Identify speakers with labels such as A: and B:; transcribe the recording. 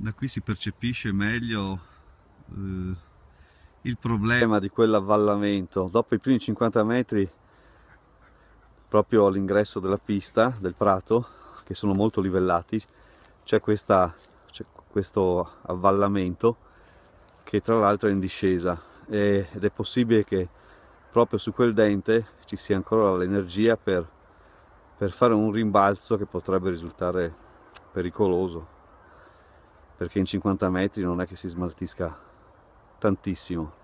A: da qui si percepisce meglio eh, il problema di quell'avvallamento dopo i primi 50 metri proprio all'ingresso della pista del prato che sono molto livellati c'è questo avvallamento che tra l'altro è in discesa e, ed è possibile che proprio su quel dente ci sia ancora l'energia per, per fare un rimbalzo che potrebbe risultare pericoloso perché in 50 metri non è che si smaltisca tantissimo